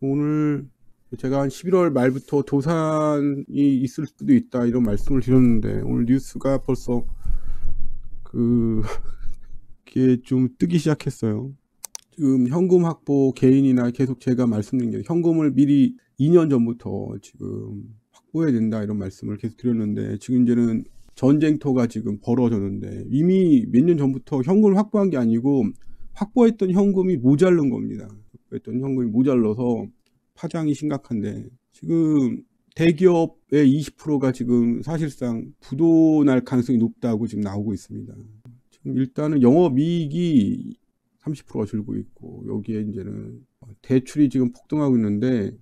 오늘 제가 한 11월 말부터 도산이 있을 수도 있다 이런 말씀을 드렸는데 오늘 뉴스가 벌써 그 그게 좀 뜨기 시작했어요. 지금 현금 확보 개인이나 계속 제가 말씀드린 게 현금을 미리 2년 전부터 지금 확보해야 된다 이런 말씀을 계속 드렸는데 지금 이제는 전쟁터가 지금 벌어졌는데 이미 몇 년 전부터 현금을 확보한 게 아니고 확보했던 현금이 모자른 겁니다. 그랬더니 현금이 모자라서 네. 파장이 심각한데 지금 대기업의 20%가 지금 사실상 부도날 가능성이 높다고 지금 나오고 있습니다. 지금 일단은 영업이익이 30%가 줄고 있고 여기에 이제는 대출이 지금 폭등하고 있는데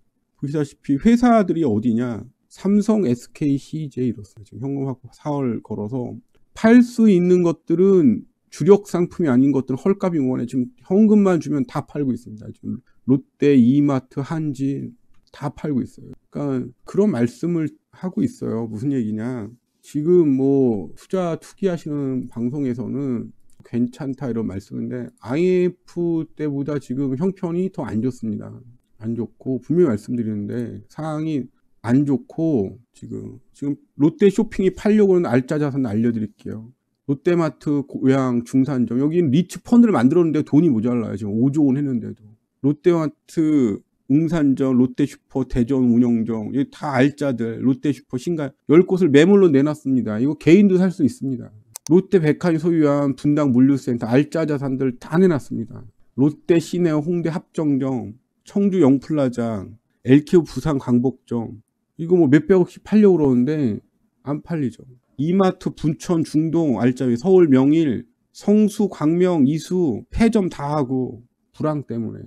보시다시피 회사들이 어디냐 삼성, SK, CJ 이렇습니다. 지금 현금 확보 4월 걸어서 팔 수 있는 것들은 주력 상품이 아닌 것들은 헐값 이원해 지금 현금만 주면 다 팔고 있습니다. 지금 롯데, 이마트, 한지 다 팔고 있어요. 그러니까 그런 말씀을 하고 있어요. 무슨 얘기냐? 지금 뭐 투자 투기하시는 방송에서는 괜찮다 이런 말씀인데 IF 때보다 지금 형편이 더 안 좋습니다. 안 좋고 분명히 말씀드리는데 상황이 안 좋고 지금 지금 롯데 쇼핑이 팔려고 하는 알짜 자산 알려드릴게요. 롯데마트, 고향 중산점 여기는 리츠 펀드를 만들었는데 돈이 모자라요. 지금 5조 원 했는데도 롯데마트, 웅산점 롯데슈퍼, 대전 운영점 다 알짜들 롯데슈퍼 신가 10곳을 매물로 내놨습니다. 이거 개인도 살 수 있습니다. 롯데백화점 소유한 분당 물류센터 알짜 자산들 다 내놨습니다. 롯데 시내어 홍대 합정점, 청주 영플라장, LQ 부산 광복점 이거 뭐 몇백억씩 팔려고 그러는데 안 팔리죠. 이마트, 분천, 중동, 알짜위, 서울, 명일, 성수, 광명, 이수, 폐점 다 하고 불황 때문에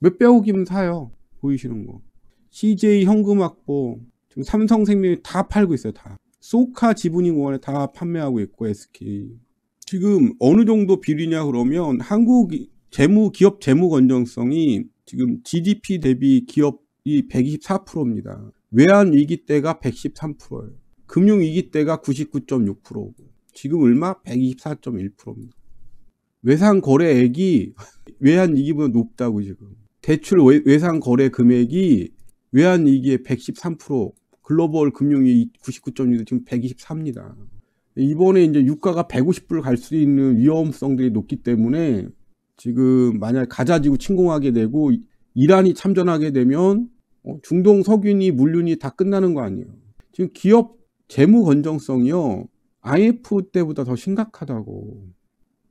몇배우기면 사요. 보이시는 거. CJ 현금 확보, 지금 삼성생명이 다 팔고 있어요. 다. 소카 지분인 원에 다 판매하고 있고 SK. 지금 어느 정도 비리냐 그러면 한국 재무 기업 재무 건전성이 지금 GDP 대비 기업이 124%입니다. 외환 위기 때가 113%예요. 금융위기 때가 99.6%고 지금 얼마? 124.1%입니다. 외상 거래액이 외환 위기보다 높다고 지금 대출 외상 거래 금액이 외환 위기의 113% 글로벌 금융위기 99.6% 지금 124입니다. 이번에 이제 유가가 150불 갈 수 있는 위험성들이 높기 때문에 지금 만약 가자지구 침공하게 되고 이란이 참전하게 되면 어, 중동 석유니 물류니 다 끝나는 거 아니에요. 지금 기업 재무 건정성이요. IF 때보다 더 심각하다고.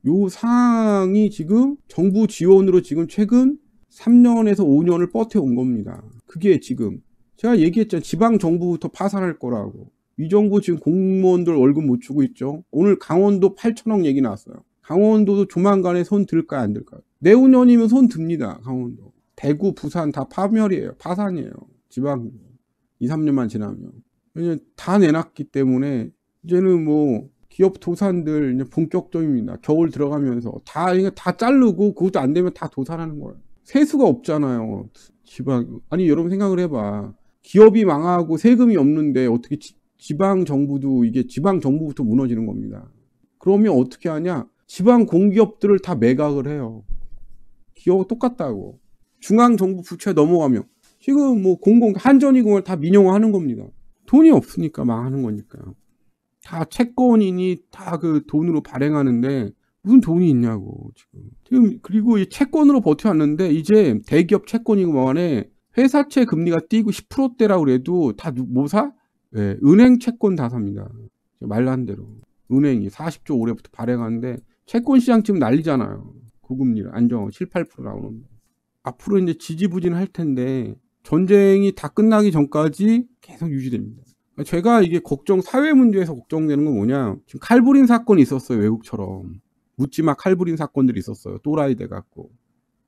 요상황이 지금 정부 지원으로 지금 최근 3년에서 5년을 버텨온 겁니다. 그게 지금 제가 얘기했잖아요. 지방 정부부터 파산할 거라고. 이 정부 지금 공무원들 월급 못 주고 있죠. 오늘 강원도 8천억 얘기 나왔어요. 강원도도 조만간에 손 들까요 안 들까요? 내후년이면 손 듭니다. 강원도. 대구, 부산 다 파멸이에요. 파산이에요. 지방 2, 3년만 지나면. 왜냐면 다 내놨기 때문에 이제는 뭐 기업 도산들 이제 본격적입니다. 겨울 들어가면서 다 이거 다 자르고 그것도 안 되면 다 도산하는 거예요. 세수가 없잖아요. 지방 아니 여러분 생각을 해봐. 기업이 망하고 세금이 없는데 어떻게 지, 지방 정부도 이게 지방 정부부터 무너지는 겁니다. 그러면 어떻게 하냐? 지방 공기업들을 다 매각을 해요. 기업 똑같다고. 중앙 정부 부채 넘어가면 지금 뭐 공공 한전이공을 다 민영화하는 겁니다. 돈이 없으니까 망하는 거니까요. 다 채권인이 다그 돈으로 발행하는데 무슨 돈이 있냐고 지금. 지금 그리고 이 채권으로 버텨왔는데 이제 대기업 채권이고 만하 회사채 금리가 뛰고 1 0대라 그래도 다모 뭐 사? 네, 은행 채권 다 삽니다. 말란 대로 은행이 40조 올해부터 발행하는데 채권 시장 지금 난리잖아요. 고금리를 안정 7, 8% 나오는데 앞으로 이제 지지부진할 텐데 전쟁이 다 끝나기 전까지 계속 유지됩니다. 그러니까 제가 이게 걱정 사회 문제에서 걱정되는 건 뭐냐 지금 칼부린 사건이 있었어요 외국처럼 묻지마 칼부린 사건들이 있었어요 또라이 돼갖고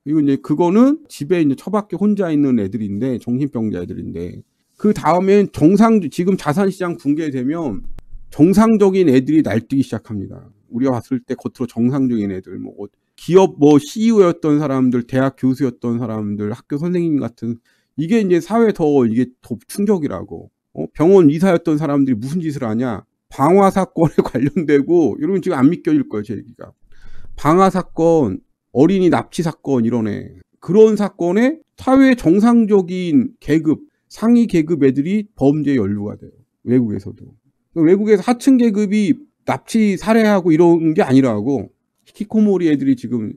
그리고 이제 그거는 집에 이제 처박혀 혼자 있는 애들인데 정신병자 애들인데 그 다음엔 정상 지금 자산시장 붕괴되면 정상적인 애들이 날뛰기 시작합니다 우리가 봤을 때 겉으로 정상적인 애들 뭐, 뭐 기업 뭐 CEO였던 사람들 대학 교수였던 사람들 학교 선생님 같은 이게 이제 사회 더 이게 더 충격이라고. 어? 병원 이사였던 사람들이 무슨 짓을 하냐? 방화 사건에 관련되고 여러분 지금 안 믿겨질 거예요, 제 얘기가. 방화 사건, 어린이 납치 사건 이러네. 그런 사건에 사회 정상적인 계급, 상위 계급 애들이 범죄 연루가 돼요. 외국에서도. 외국에서 하층 계급이 납치 살해하고 이런 게 아니라고 히키코모리 애들이 지금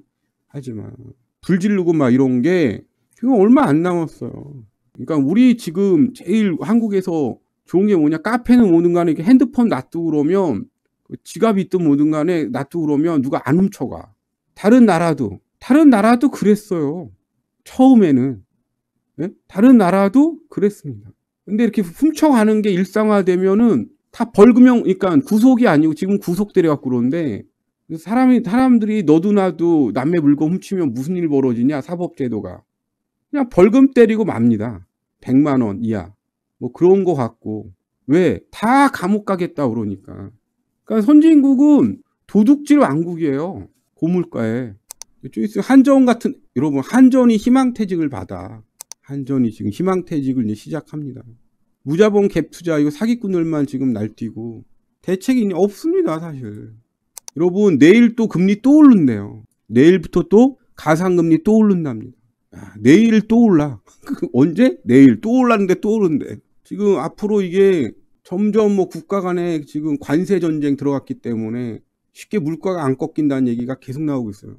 하지만 불 지르고 막 이런 게 지금 얼마 안 남았어요. 그러니까 우리 지금 제일 한국에서 좋은 게 뭐냐 카페는 오는 간에 이렇게 핸드폰 놔두고 그러면 그 지갑이 있든 뭐든 간에 놔두고 그러면 누가 안 훔쳐가. 다른 나라도 다른 나라도 그랬어요. 처음에는 네? 다른 나라도 그랬습니다. 근데 이렇게 훔쳐가는 게 일상화되면은 다 벌금형, 그러니까 구속이 아니고 지금 구속되려 고 그러는데 사람이 사람들이 너도 나도 남의 물건 훔치면 무슨 일 벌어지냐 사법제도가 그냥 벌금 때리고 맙니다. 100만 원 이하. 뭐 그런 거 같고. 왜? 다 감옥 가겠다 그러니까. 그러니까 선진국은 도둑질 왕국이에요. 고물가에. 조이스 한전 같은 여러분 한전이 희망퇴직을 받아. 한전이 지금 희망퇴직을 이제 시작합니다. 무자본 갭 투자 이거 사기꾼들만 지금 날뛰고 대책이 없습니다 사실. 여러분 내일 또 금리 또 오른대요. 내일부터 또 가상금리 또 오른답니다. 아, 내일 또 올라. 언제? 내일 또 올랐는데 또 오른데. 지금 앞으로 이게 점점 뭐 국가 간에 지금 관세 전쟁 들어갔기 때문에 쉽게 물가가 안 꺾인다는 얘기가 계속 나오고 있어요.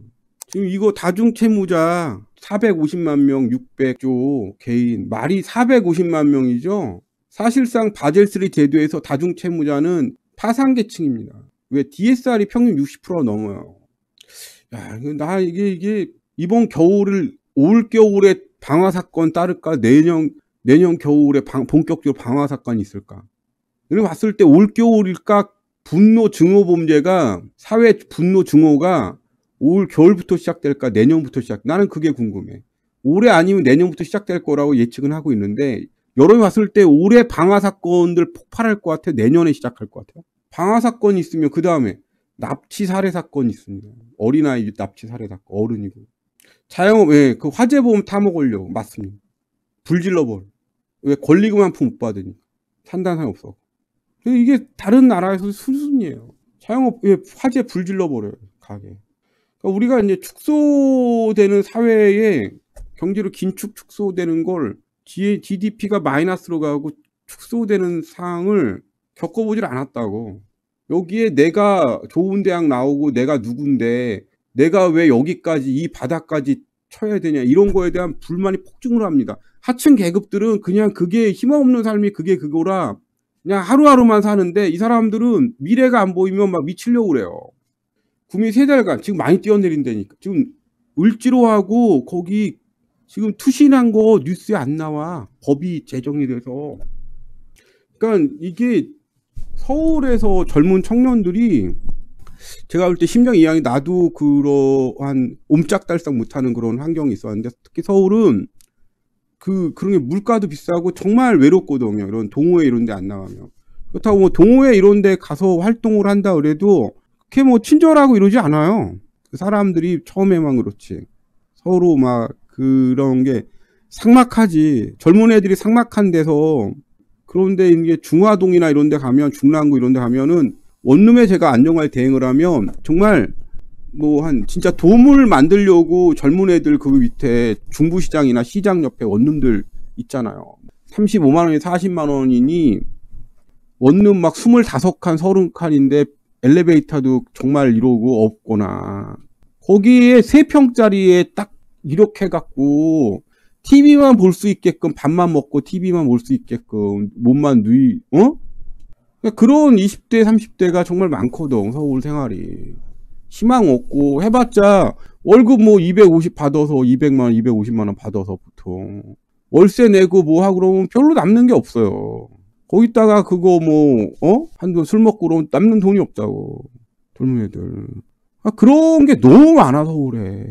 지금 이거 다중 채무자 450만 명 600조 개인 말이 450만 명이죠. 사실상 바젤3 제도에서 다중 채무자는 파상 계층입니다. 왜 DSR이 평균 60% 넘어요. 야, 나 이게 이게 이번 겨울을 올 겨울에 방화 사건 따를까? 내년 내년 겨울에 방, 본격적으로 방화 사건이 있을까? 이런 봤을 때 올 겨울일까? 분노 증오 범죄가 사회 분노 증오가 올 겨울부터 시작될까? 내년부터 시작? 나는 그게 궁금해. 올해 아니면 내년부터 시작될 거라고 예측은 하고 있는데 여러분이 봤을 때 올해 방화 사건들 폭발할 것 같아요. 내년에 시작할 것 같아요. 방화 사건이 있으면 그 다음에 납치 살해 사건이 있습니다. 어린아이 납치 살해 사건, 어른이고. 자영업, 예, 그 화재보험 타먹으려고, 맞습니다. 불질러버려. 왜 권리금 한푼못 받으니까. 산단상 없어. 이게 다른 나라에서 수준이에요. 자영업, 예, 화재 불질러버려요, 가게. 그러니까 우리가 이제 축소되는 사회에 경제로 긴축 축소되는 걸 GDP가 마이너스로 가고 축소되는 상황을 겪어보질 않았다고. 여기에 내가 좋은 대학 나오고 내가 누군데 내가 왜 여기까지 이 바닥까지 쳐야 되냐 이런 거에 대한 불만이 폭증을 합니다. 하층 계급들은 그냥 그게 희망없는 삶이 그게 그거라 그냥 하루하루만 사는데 이 사람들은 미래가 안 보이면 막 미치려고 그래요. 구미 세 달간 지금 많이 뛰어내린다니까 지금 을지로하고 거기 지금 투신한 거 뉴스에 안 나와 법이 제정이 돼서 그러니까 이게 서울에서 젊은 청년들이 제가 볼 때 심정 이양이 나도 그러한 옴짝달싹 못하는 그런 환경이 있었는데 특히 서울은 그 그런 게 물가도 비싸고 정말 외롭거든요. 이런 동호회 이런 데 안 나가면 그렇다고 뭐 동호회 이런 데 가서 활동을 한다 그래도 그렇게 뭐 친절하고 이러지 않아요. 그 사람들이 처음에만 그렇지 서로 막 그런 게 상막하지 젊은 애들이 상막한 데서 그런데 이게 중화동이나 이런 데 가면 중랑구 이런 데 가면은 원룸에 제가 안정화에 대행을 하면 정말 뭐 한 진짜 도움을 만들려고 젊은 애들 그 밑에 중부시장이나 시장 옆에 원룸들 있잖아요. 35만 원이 40만 원이니 원룸 막 25칸, 30칸인데 엘리베이터도 정말 이러고 없거나 거기에 3평짜리에 딱 이렇게 해갖고 TV만 볼 수 있게끔 밥만 먹고 TV만 볼 수 있게끔 몸만 누이 어? 그러니까 그런 20대, 30대가 정말 많거든, 서울 생활이. 희망 없고, 해봤자, 월급 뭐 250 받아서 200만원, 250만원 받아서 보통. 월세 내고 뭐 하고 그러면 별로 남는 게 없어요. 거기다가 그거 뭐, 어? 한돈 술 먹고 그러면 남는 돈이 없다고. 젊은 애들. 아, 그런 게 너무 많아, 서울에.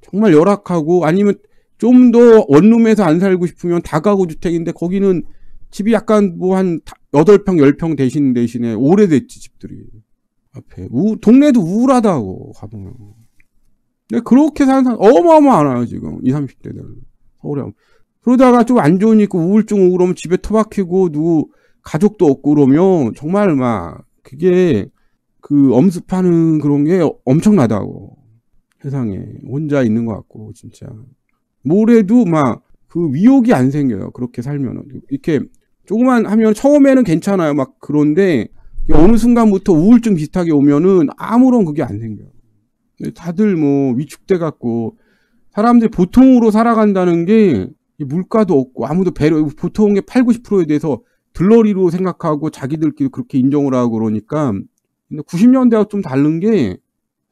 정말 열악하고, 아니면 좀 더 원룸에서 안 살고 싶으면 다가구 주택인데 거기는 집이 약간 뭐한 여덟 평열 평 대신 대신에 오래됐지, 집들이. 앞에. 우, 동네도 우울하다고, 가보면. 근데 그렇게 사는 사람 어마어마하아요 지금. 20, 30대들. 서울에. 그러다가 좀 안 좋으니까 우울증 오고 그러면 집에 토박히고 누구, 가족도 없고 그러면 정말 막, 그게, 그 엄습하는 그런 게 엄청나다고. 세상에. 혼자 있는 것 같고, 진짜. 모래도 막, 그 위욕이 안 생겨요. 그렇게 살면은. 이렇게 조금만 하면 처음에는 괜찮아요. 막 그런데 어느 순간부터 우울증 비슷하게 오면은 아무런 그게 안 생겨요. 다들 뭐 위축돼 갖고 사람들이 보통으로 살아간다는 게 물가도 없고 아무도 배려 보통의 8, 90%에 대해서 들러리로 생각하고 자기들끼리 그렇게 인정을 하고 그러니까 근데 90년대하고 좀 다른 게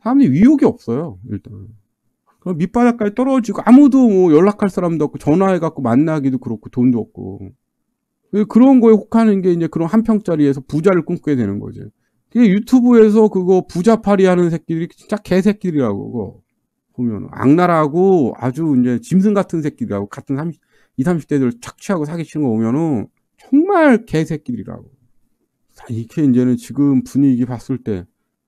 사람들이 위욕이 없어요 일단 그럼 밑바닥까지 떨어지고 아무도 뭐 연락할 사람도 없고 전화해 갖고 만나기도 그렇고 돈도 없고 그 그런 거에 혹하는 게 이제 그런 한 평짜리에서 부자를 꿈꾸게 되는 거죠. 그게 유튜브에서 그거 부자팔이 하는 새끼들이 진짜 개새끼들이라고 그거 보면 악랄하고 아주 이제 짐승 같은 새끼들하고 같은 30, 20, 30대들 착취하고 사기치는 거 보면은 정말 개새끼들이라고. 아, 이렇게 이제는 지금 분위기 봤을 때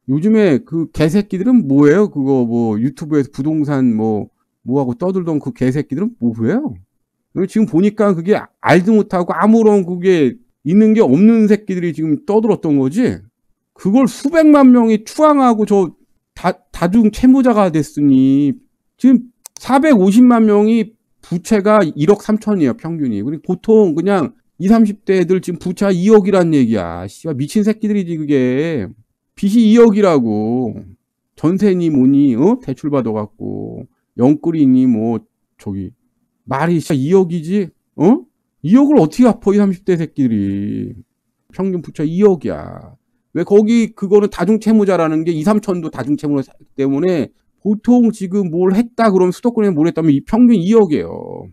요즘에 그 개새끼들은 뭐예요? 그거 뭐 유튜브에서 부동산 뭐 뭐하고 떠들던 그 개새끼들은 뭐예요? 지금 보니까 그게 알지 못하고 아무런 그게 있는 게 없는 새끼들이 지금 떠들었던 거지. 그걸 수백만 명이 추앙하고 저 다, 다중 채무자가 됐으니 지금 450만 명이 부채가 1억 3천이에요 평균이. 그리고 보통 그냥 20, 30대 애들 지금 부채 가 2억이란 얘기야. 씨발 미친 새끼들이지 그게. 빚이 2억이라고. 전세니 뭐니 어? 대출 받아갖고 영끌이니 뭐 저기 말이 진짜 2억이지? 어? 2억을 어떻게 갚어, 이 30대 새끼들이. 평균 부채 2억이야. 왜 거기 그거는 다중채무자라는 게 2, 3천도 다중채무 자 때문에 보통 지금 뭘 했다 그러면 수도권에 뭘 했다면 이 평균 2억이에요.